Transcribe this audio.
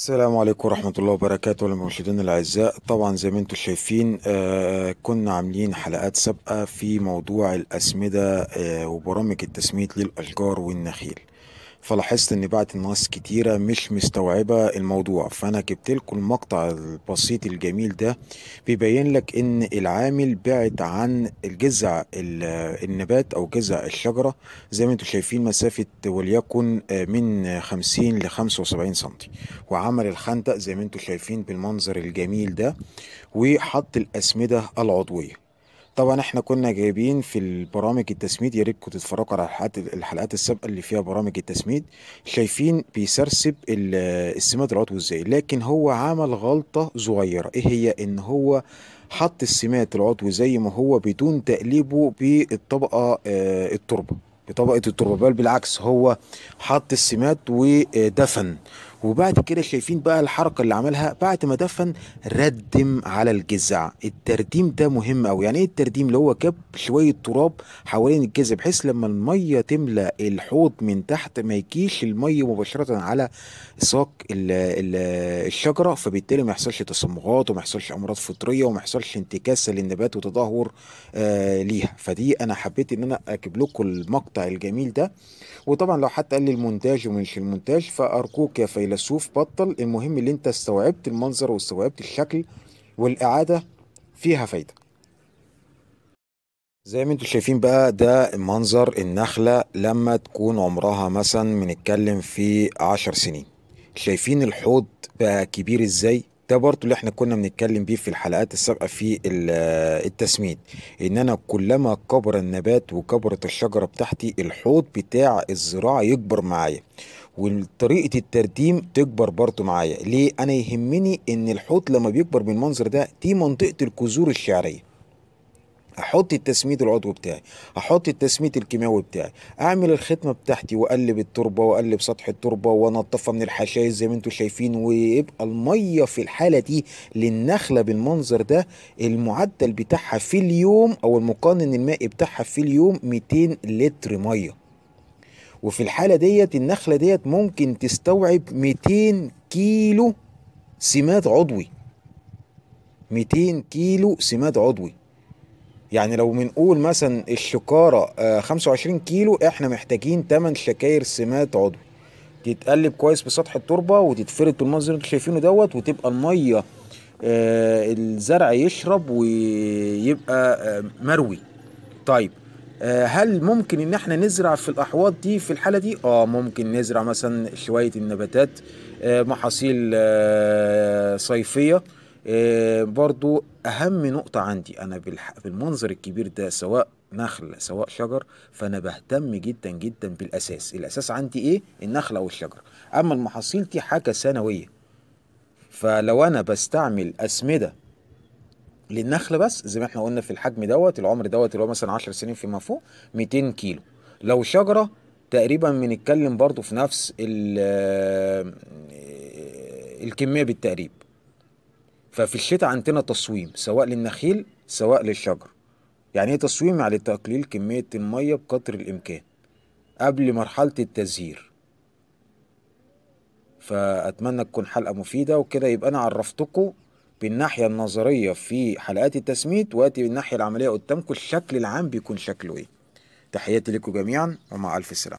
السلام عليكم ورحمة الله وبركاته للمشاهدين الأعزاء طبعا زي ما انتم شايفين آه، كنا عاملين حلقات سابقة في موضوع الأسمدة آه، وبرامج التسمية للأشجار والنخيل فلاحظت ان بعد ناس كتيره مش مستوعبه الموضوع فانا جبت لكم المقطع البسيط الجميل ده بيبين لك ان العامل بعد عن الجذع النبات او جذع الشجره زي ما انتم شايفين مسافه وليكن آه، من 50 ل 75 سم وعمل الخندق زي ما انتم شايفين بالمنظر الجميل ده وحط الاسمده العضويه طبعا احنا كنا جايبين في البرامج التسميد يا ريتكم تتفرجوا على الحلقات الحلقات السابقه اللي فيها برامج التسميد شايفين بيسرسب السماد العضوي ازاي لكن هو عمل غلطه صغيره ايه هي ان هو حط السماد العضوي زي ما هو بدون تقليبه بالطبقه آه، التربه بطبقه التربه بل بالعكس هو حط السماد ودفن وبعد كده شايفين بقى الحركة اللي عملها بعد ما دفن ردم على الجذع الترديم ده مهم قوي يعني ايه الترديم اللي هو كب شوية تراب حوالين الجذع بحيث لما المية تملى الحوض من تحت ما يجيش المية مباشرة على ساق الشجرة فبالتالي ما يحصلش تصمغات وما يحصلش أمراض فطرية وما يحصلش انتكاسة للنبات وتدهور آه ليها فدي أنا حبيت إن أنا أجيب لكم المقطع الجميل ده وطبعا لو حتى قال لي المونتاج ومش المونتاج فأرجوك يا فيلا الفيلسوف بطل المهم اللي انت استوعبت المنظر واستوعبت الشكل والاعاده فيها فايده زي ما انتوا شايفين بقى ده منظر النخله لما تكون عمرها مثلا بنتكلم في عشر سنين شايفين الحوض بقى كبير ازاي ده برضو اللي احنا كنا بنتكلم بيه في الحلقات السابقة في التسميد ان انا كلما كبر النبات وكبرت الشجرة بتاعتي الحوض بتاع الزراعة يكبر معايا وطريقه الترديم تكبر برضه معايا ليه انا يهمني ان الحوت لما بيكبر بالمنظر ده دي منطقه الكزور الشعريه احط التسميد العضوي بتاعي احط التسميد الكيماوي بتاعي اعمل الختمه بتاعتي واقلب التربه واقلب سطح التربه وانضفها من الحشائش زي ما انتم شايفين ويبقى الميه في الحاله دي للنخله بالمنظر ده المعدل بتاعها في اليوم او المقنن المائي بتاعها في اليوم 200 لتر ميه وفي الحالة ديت النخلة ديت ممكن تستوعب 200 كيلو سماد عضوي 200 كيلو سماد عضوي يعني لو بنقول مثلا الشكارة 25 آه، كيلو احنا محتاجين 8 شكاير سماد عضوي تتقلب كويس بسطح التربة وتتفرد بالمنظر اللي انتم شايفينه دوت وتبقى المية آه، الزرع يشرب ويبقى آه، مروي طيب آه، هل ممكن ان احنا نزرع في الاحواض دي في الحاله دي اه ممكن نزرع مثلا شويه النباتات آه، محاصيل آه، صيفيه برضو اهم نقطه عندي انا بالمنظر الكبير ده سواء نخل سواء شجر فانا بهتم جدا جدا بالاساس الاساس عندي ايه النخل او الشجر اما المحاصيل دي حاجه ثانويه فلو انا بستعمل اسمده للنخله بس زي ما احنا قلنا في الحجم دوت العمر دوت اللي هو مثلا 10 سنين فيما فوق 200 كيلو لو شجره تقريبا بنتكلم برضو في نفس آه، الكميه بالتقريب ففي الشتاء عندنا تصويم سواء للنخيل سواء للشجر يعني ايه تصويم يعني تقليل كميه الميه بقدر الامكان قبل مرحله التزهير فاتمنى تكون حلقه مفيده وكده يبقى انا عرفتكم بالناحيه النظريه في حلقات التسميت واتي بالناحيه العمليه قدامكم الشكل العام بيكون شكله ايه تحياتي لكم جميعا ومع الف سلامه